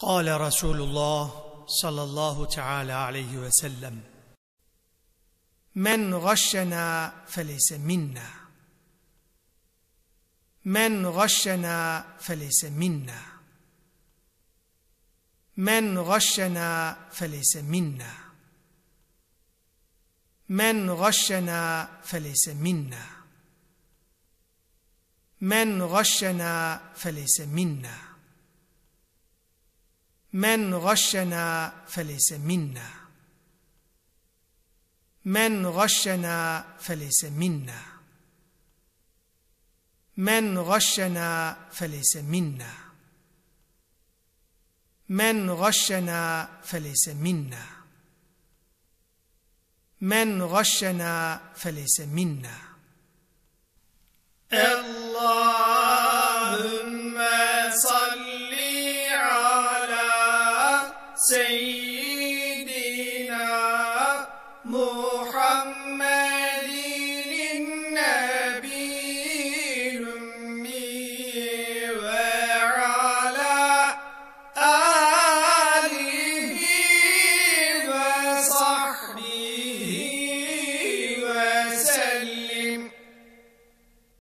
قال رسول الله صلى الله تعالى عليه وسلم من غشنا فليس منا من غشنا فليس منا من غشنا فليس منا من غشنا فليس منا من غشنا فليس منا من غشنا فليس منا من غشنا فليس منا من غشنا فليس منا من غشنا فليس منا من غشنا فليس منا سيدنا محمد النبي الأمي